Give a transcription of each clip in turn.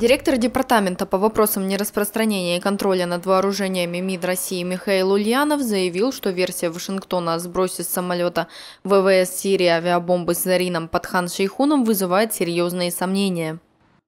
Директор Департамента по вопросам нераспространения и контроля над вооружениями МИД России Михаил Ульянов заявил, что версия Вашингтона о сбросе с самолета ВВС Сирии авиабомбы с Зарином Патхан Шейхуном вызывает серьезные сомнения.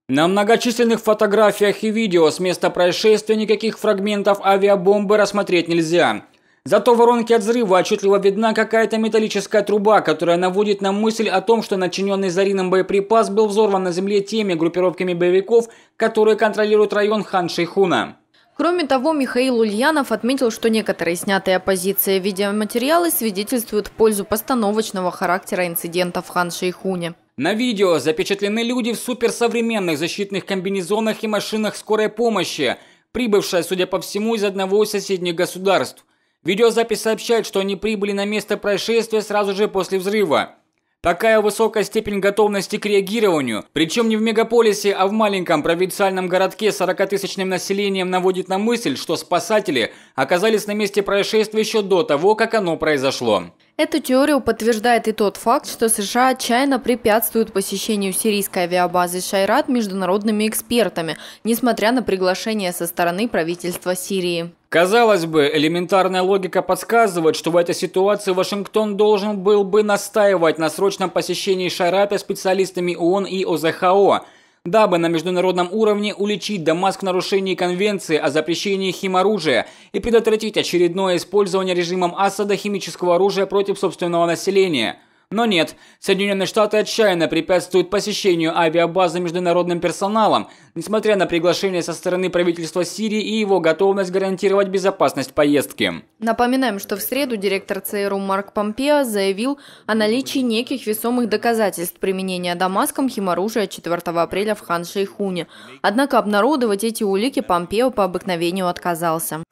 На многочисленных фотографиях и видео с места происшествия никаких фрагментов авиабомбы рассмотреть нельзя. Зато в воронке от взрыва отчетливо видна какая-то металлическая труба, которая наводит на мысль о том, что начиненный Зарином боеприпас был взорван на земле теми группировками боевиков, которые контролируют район Хан Шейхуна. Кроме того, Михаил Ульянов отметил, что некоторые снятые оппозиции видеоматериалы свидетельствуют в пользу постановочного характера инцидента в Хан Шейхуне. На видео запечатлены люди в суперсовременных защитных комбинезонах и машинах скорой помощи, прибывшая, судя по всему, из одного из соседних государств. Видеозапись сообщает, что они прибыли на место происшествия сразу же после взрыва. Такая высокая степень готовности к реагированию, причем не в мегаполисе, а в маленьком провинциальном городке с 40-тысячным населением наводит на мысль, что спасатели оказались на месте происшествия еще до того, как оно произошло. Эту теорию подтверждает и тот факт, что США отчаянно препятствуют посещению сирийской авиабазы «Шайрат» международными экспертами, несмотря на приглашение со стороны правительства Сирии. Казалось бы, элементарная логика подсказывает, что в этой ситуации Вашингтон должен был бы настаивать на срочном посещении Шайрата специалистами ООН и ОЗХО – дабы на международном уровне уличить Дамаск в нарушении Конвенции о запрещении химоружия и предотвратить очередное использование режимом Асада химического оружия против собственного населения – но нет, Соединенные Штаты отчаянно препятствуют посещению авиабазы международным персоналом, несмотря на приглашение со стороны правительства Сирии и его готовность гарантировать безопасность поездки. Напоминаем, что в среду директор ЦРУ Марк Помпео заявил о наличии неких весомых доказательств применения Дамаском химоружия 4 апреля в Хан-Шейхуне. Однако обнародовать эти улики Помпео по обыкновению отказался.